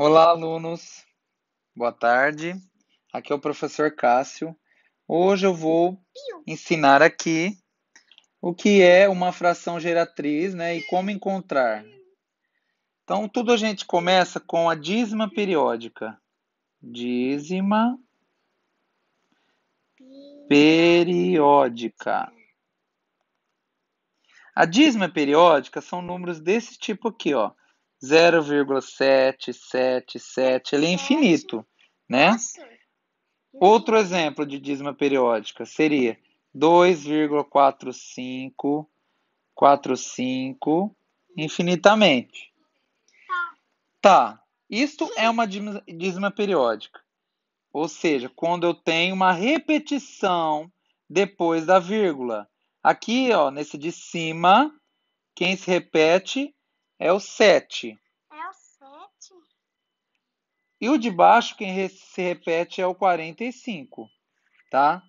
Olá, alunos. Boa tarde. Aqui é o professor Cássio. Hoje eu vou ensinar aqui o que é uma fração geratriz, né, e como encontrar. Então, tudo a gente começa com a dízima periódica. Dízima periódica. A dízima periódica são números desse tipo aqui, ó. 0,777, ele é infinito, né? Outro exemplo de dízima periódica seria 2,4545 infinitamente. Tá, isto é uma dízima periódica. Ou seja, quando eu tenho uma repetição depois da vírgula. Aqui, ó, nesse de cima, quem se repete é o 7. É o 7? E o de baixo, quem se repete, é o 45, tá?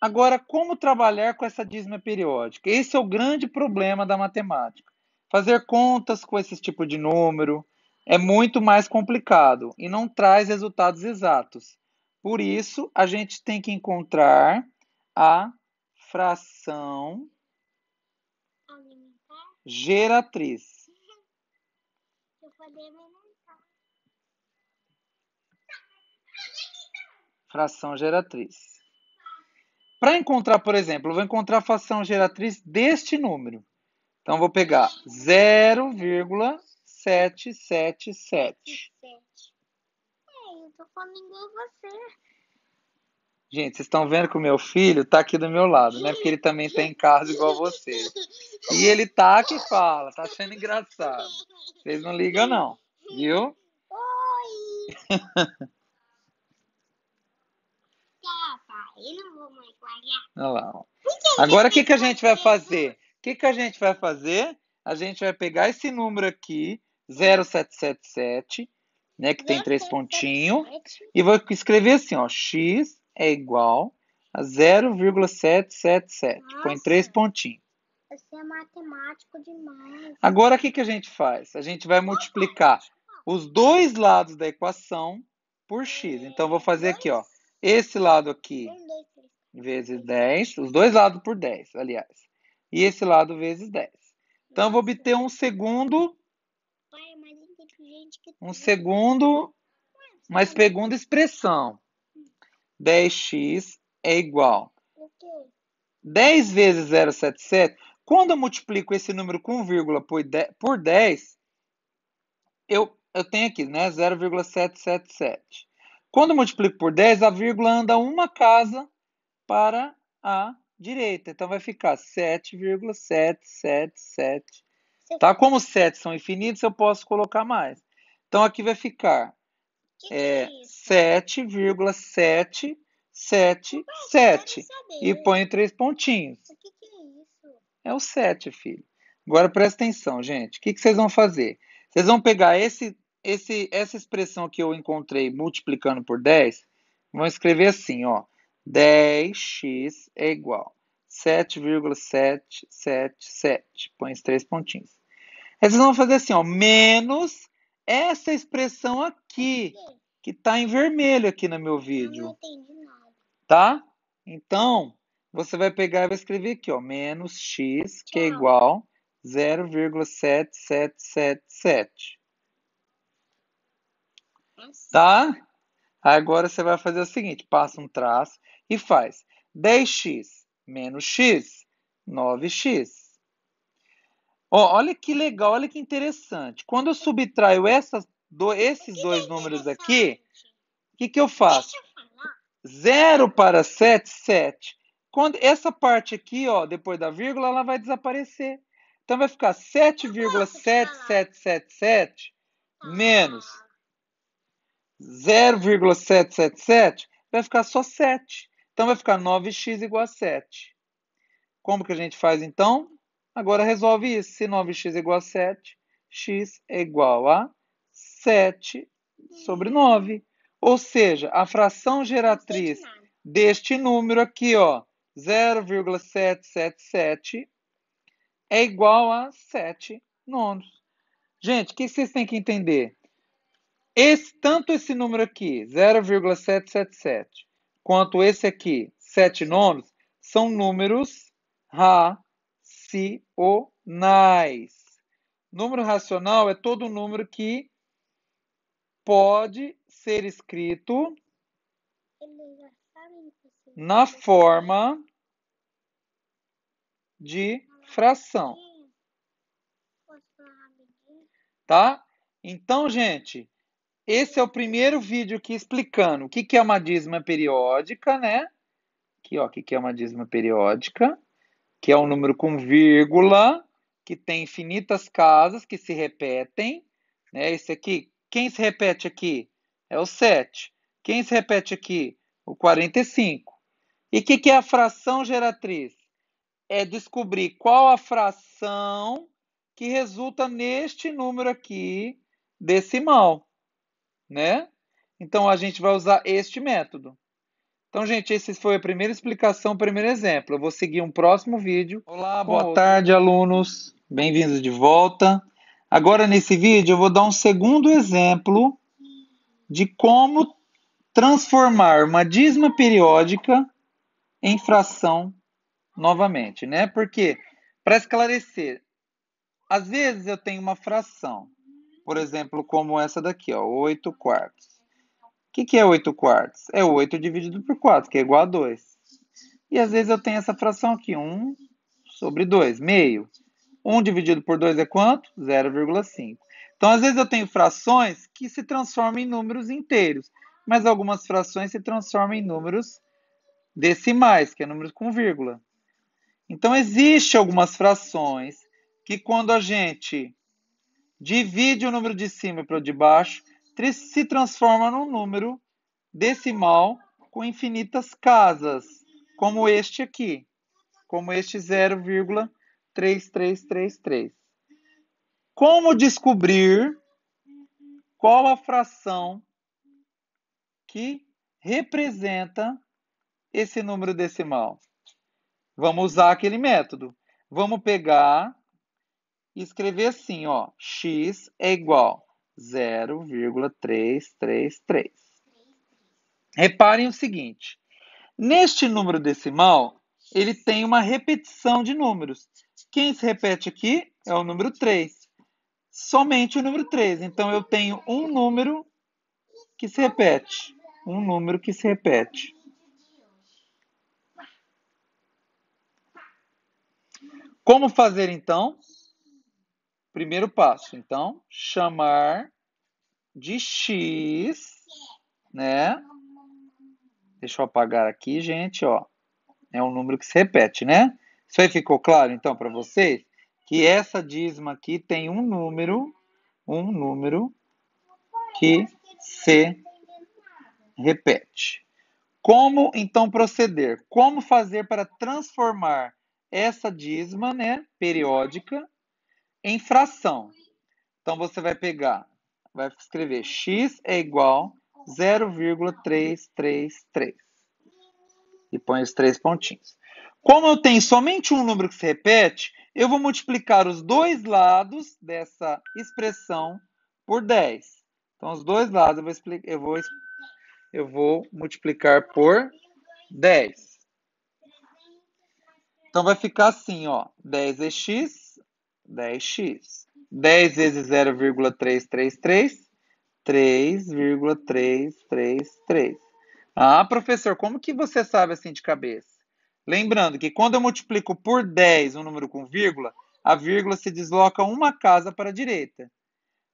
Agora, como trabalhar com essa dízima periódica? Esse é o grande problema da matemática. Fazer contas com esse tipo de número é muito mais complicado e não traz resultados exatos. Por isso, a gente tem que encontrar a fração geratriz. Fração geratriz. Para encontrar, por exemplo, eu vou encontrar a fração geratriz deste número. Então, vou pegar 0,777. Ei, eu tô falando igual você. Gente, vocês estão vendo que o meu filho tá aqui do meu lado, né? Porque ele também está em casa igual você. E ele tá que fala, tá sendo engraçado. Vocês não ligam, não, viu? Oi! tá, eu não vou mais guardar. Olha lá. Ó. Agora o que, que a gente vai fazer? O que, que a gente vai fazer? A gente vai pegar esse número aqui, 0777, né? Que tem três pontinhos, e vou escrever assim, ó, x é igual a 0,777. Põe três pontinhos. Você é matemático demais. Agora, o que, que a gente faz? A gente vai multiplicar os dois lados da equação por x. Então, vou fazer aqui, ó. Esse lado aqui vezes 10, os dois lados por 10, aliás. E esse lado vezes 10. Então, eu vou obter um segundo... É um segundo... Uma segunda tá expressão. 10x é igual. 10 vezes 0,77, quando eu multiplico esse número com vírgula por 10, eu, eu tenho aqui, né, 0,777. Quando eu multiplico por 10, a vírgula anda uma casa para a direita. Então, vai ficar 7,777. Tá? Como 7 são infinitos, eu posso colocar mais. Então, aqui vai ficar que é, é 7,777. E põe três pontinhos. O que, que é isso? É o 7, filho. Agora presta atenção, gente. O que, que vocês vão fazer? Vocês vão pegar esse, esse, essa expressão que eu encontrei multiplicando por 10, vão escrever assim, ó. 10x é igual 7,777. Põe os três pontinhos. Aí vocês vão fazer assim, ó, menos essa expressão aqui que tá em vermelho aqui no meu vídeo. Eu não entendi nada. Tá? Então, você vai pegar e vai escrever aqui, ó, menos x, que é igual 0,7777. Tá? Agora você vai fazer o seguinte, passa um traço e faz 10x menos x, 9x. Ó, olha que legal, olha que interessante. Quando eu subtraio essas do, esses dois números aqui, o que, que eu faço? 0 para 7, 7. Quando essa parte aqui, ó, depois da vírgula, ela vai desaparecer. Então vai ficar 7,7777 menos 0,777, vai ficar só 7. Então vai ficar 9x igual a 7. Como que a gente faz então? Agora resolve isso. Se 9x é igual a 7, x é igual a 7 sobre 9. Ou seja, a fração geratriz deste número aqui, ó, 0,777 é igual a 7 nonos. Gente, o que vocês têm que entender? Esse, tanto esse número aqui, 0,777, quanto esse aqui, 7 nonos, são números racionais. Número racional é todo número que pode ser escrito na forma de fração. Tá? Então, gente, esse é o primeiro vídeo aqui explicando o que, que é uma dízima periódica, né? Aqui, ó, o que, que é uma dízima periódica, que é um número com vírgula, que tem infinitas casas que se repetem. Né? Esse aqui, quem se repete aqui? É o 7. Quem se repete aqui? O 45. E o que, que é a fração geratriz? É descobrir qual a fração que resulta neste número aqui decimal, né? Então, a gente vai usar este método. Então, gente, essa foi a primeira explicação, o primeiro exemplo. Eu vou seguir um próximo vídeo. Olá, boa boa tarde, alunos. Bem-vindos de volta. Agora, nesse vídeo, eu vou dar um segundo exemplo de como transformar uma dízima periódica em fração novamente, né? Porque, para esclarecer, às vezes eu tenho uma fração, por exemplo, como essa daqui, ó, 8 quartos. O que, que é 8 quartos? É 8 dividido por 4, que é igual a 2. E às vezes eu tenho essa fração aqui, 1 sobre 2, meio. 1 dividido por 2 é quanto? 0,5. Então, às vezes eu tenho frações que se transformam em números inteiros, mas algumas frações se transformam em números decimais, que é números com vírgula. Então, existe algumas frações que quando a gente divide o número de cima para o de baixo, se transforma num número decimal com infinitas casas, como este aqui, como este 0,5 3333. Como descobrir qual a fração que representa esse número decimal? Vamos usar aquele método. Vamos pegar e escrever assim, ó, x é igual 0,333. Reparem o seguinte, neste número decimal, ele tem uma repetição de números. Quem se repete aqui é o número 3. Somente o número 3. Então, eu tenho um número que se repete. Um número que se repete. Como fazer, então? Primeiro passo. Então, chamar de x, né? Deixa eu apagar aqui, gente, ó. É um número que se repete, né? Isso aí ficou claro, então, para vocês? Que essa dízima aqui tem um número, um número que se repete. Como, então, proceder? Como fazer para transformar essa dízima né, periódica em fração? Então, você vai pegar, vai escrever x é igual 0,333. E põe os três pontinhos. Como eu tenho somente um número que se repete, eu vou multiplicar os dois lados dessa expressão por 10. Então, os dois lados eu vou, eu vou, eu vou multiplicar por 10. Então, vai ficar assim, ó, 10 é x, 10x. 10 vezes 0,333, 3,333. Ah, professor, como que você sabe assim de cabeça? Lembrando que quando eu multiplico por 10 um número com vírgula, a vírgula se desloca uma casa para a direita.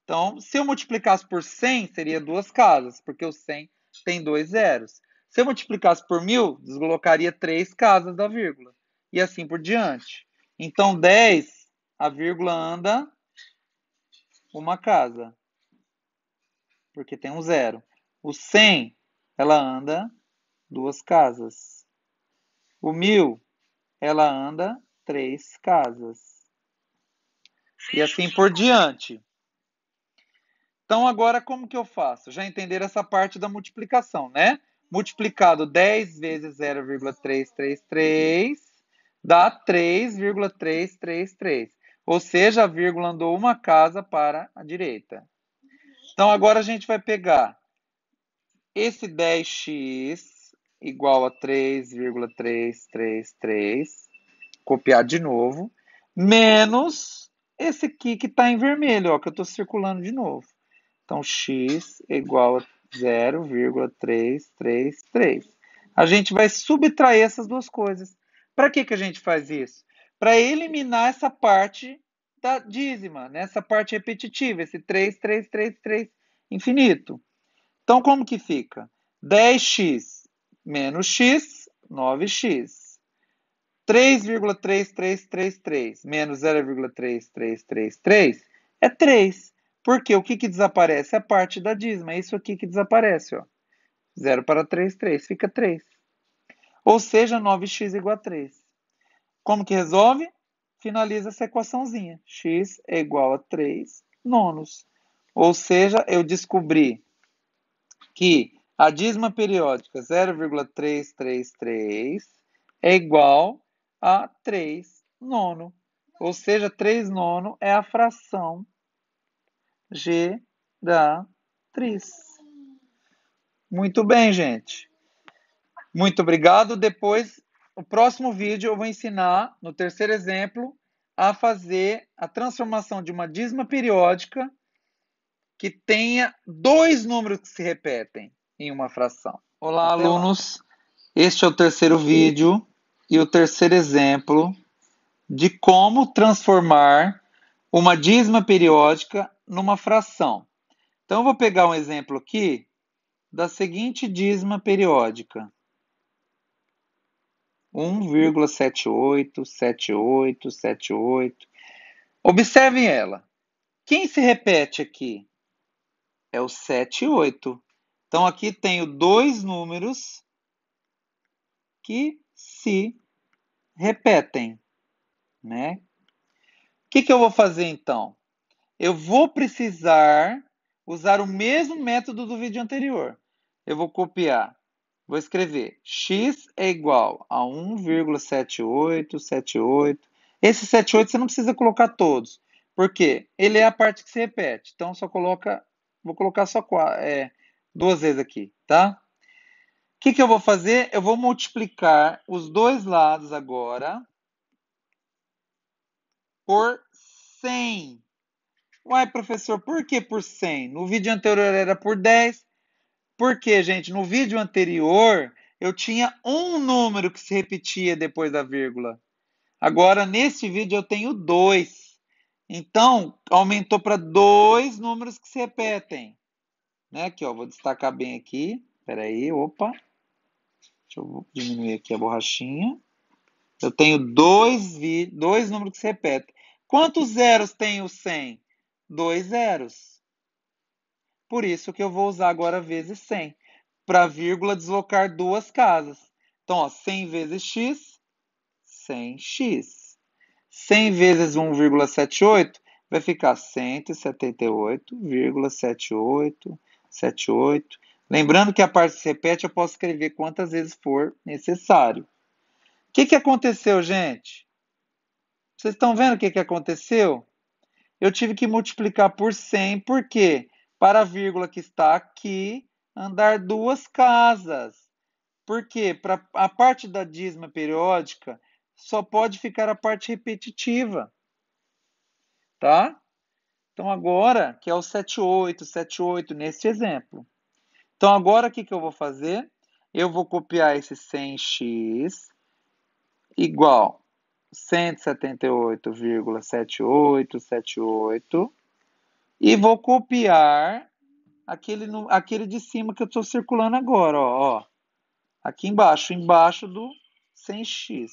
Então, se eu multiplicasse por 100, seria duas casas, porque o 100 tem dois zeros. Se eu multiplicasse por 1.000, deslocaria três casas da vírgula, e assim por diante. Então, 10, a vírgula anda uma casa, porque tem um zero. O 100, ela anda duas casas. O mil, ela anda três casas. E assim por diante. Então, agora como que eu faço? Já entenderam essa parte da multiplicação, né? Multiplicado 10 vezes 0,333 dá 3,333. Ou seja, a vírgula andou uma casa para a direita. Então, agora a gente vai pegar esse 10x igual a 3,333, copiar de novo, menos esse aqui que está em vermelho, ó, que eu estou circulando de novo. Então, x igual a 0,333. A gente vai subtrair essas duas coisas. Para que, que a gente faz isso? Para eliminar essa parte da dízima, né? essa parte repetitiva, esse 3333 infinito. Então, como que fica? 10x menos x, 9x. 3,3333 menos 0,3333 é 3. Por quê? o que, que desaparece? A é parte da dízima. É isso aqui que desaparece. Ó. 0 para 3, 3. Fica 3. Ou seja, 9x igual a 3. Como que resolve? Finaliza essa equaçãozinha. x é igual a 3 nonos. Ou seja, eu descobri que a dízima periódica 0,333 é igual a 3 nono. Ou seja, 3 nono é a fração G da triz. Muito bem, gente. Muito obrigado. Depois, no próximo vídeo, eu vou ensinar, no terceiro exemplo, a fazer a transformação de uma dízima periódica que tenha dois números que se repetem em uma fração. Olá, Até alunos! Lá. Este é o terceiro vídeo e o terceiro exemplo de como transformar uma dízima periódica numa fração. Então, eu vou pegar um exemplo aqui da seguinte dízima periódica. 1,787878. Observem ela. Quem se repete aqui? É o 78. Então, aqui tenho dois números que se repetem, né? O que, que eu vou fazer, então? Eu vou precisar usar o mesmo método do vídeo anterior. Eu vou copiar. Vou escrever x é igual a 1,7878. Esse 78 você não precisa colocar todos, porque ele é a parte que se repete. Então só coloca, vou colocar só é, duas vezes aqui, tá? O que, que eu vou fazer? Eu vou multiplicar os dois lados agora por 100. Uai, professor, por que por 100? No vídeo anterior era por 10. Por quê, gente? No vídeo anterior eu tinha um número que se repetia depois da vírgula. Agora, nesse vídeo, eu tenho dois. Então, aumentou para dois números que se repetem né? Aqui, ó, vou destacar bem aqui. Peraí, opa. Deixa eu diminuir aqui a borrachinha. Eu tenho dois, vi... dois números que se repetem. Quantos zeros tem o 100? Dois zeros. Por isso que eu vou usar agora vezes 100, para vírgula deslocar duas casas. Então, ó, 100 vezes x, 100x. 100 vezes 1,78 vai ficar 178,78 7, 8. Lembrando que a parte se repete, eu posso escrever quantas vezes for necessário. O que, que aconteceu, gente? Vocês estão vendo o que, que aconteceu? Eu tive que multiplicar por 100, porque para a vírgula que está aqui, andar duas casas. Por quê? Para a parte da dízima periódica, só pode ficar a parte repetitiva. Tá? Então, agora, que é o 78, 78 nesse exemplo. Então, agora o que, que eu vou fazer? Eu vou copiar esse 100x igual 178,7878 e vou copiar aquele, aquele de cima que eu estou circulando agora, ó, ó, Aqui embaixo, embaixo do 100x.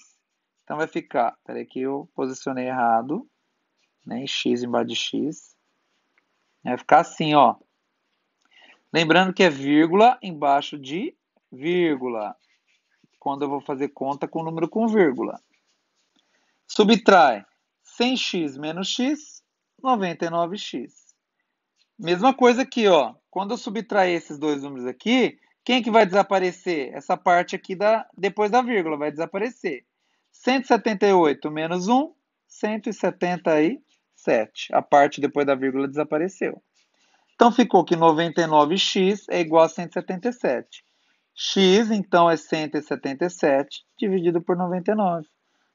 Então vai ficar, aí que eu posicionei errado, né? X embaixo de x. Vai ficar assim, ó. Lembrando que é vírgula embaixo de vírgula. Quando eu vou fazer conta com o número com vírgula. Subtrai 100x menos x, 99x. Mesma coisa aqui, ó. Quando eu subtrair esses dois números aqui, quem que vai desaparecer? Essa parte aqui da, depois da vírgula vai desaparecer. 178 menos 1, 178. 7. A parte depois da vírgula desapareceu. Então ficou que 99x é igual a 177. x então é 177 dividido por 99.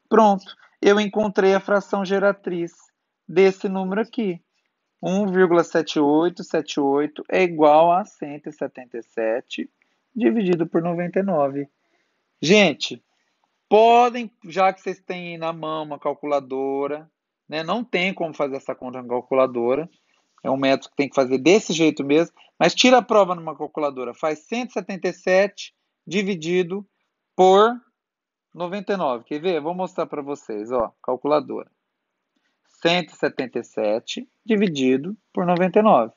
Pronto, eu encontrei a fração geratriz desse número aqui. 1,7878 é igual a 177 dividido por 99. Gente, podem, já que vocês têm na mão uma calculadora, né? Não tem como fazer essa conta na calculadora. É um método que tem que fazer desse jeito mesmo. Mas tira a prova numa calculadora. Faz 177 dividido por 99. Quer ver? Vou mostrar para vocês. Ó, calculadora. 177 dividido por 99.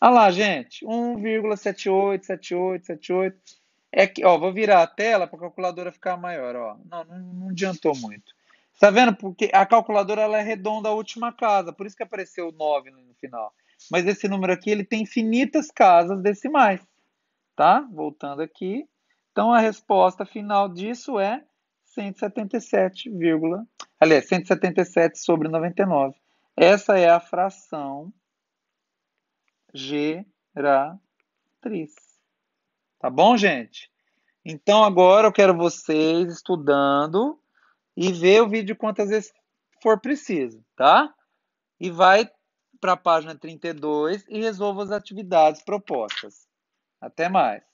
Ah lá, gente. 1,787878. É que, ó, vou virar a tela para a calculadora ficar maior, ó. Não, não, não adiantou muito. Tá vendo? Porque a calculadora ela é redonda a última casa, por isso que apareceu 9 no final. Mas esse número aqui ele tem infinitas casas decimais, tá? Voltando aqui. Então a resposta final disso é 177, aliás, 177 sobre 99. Essa é a fração geratriz. Tá bom, gente? Então agora eu quero vocês estudando e vê o vídeo quantas vezes for preciso, tá? E vai para a página 32 e resolva as atividades propostas. Até mais.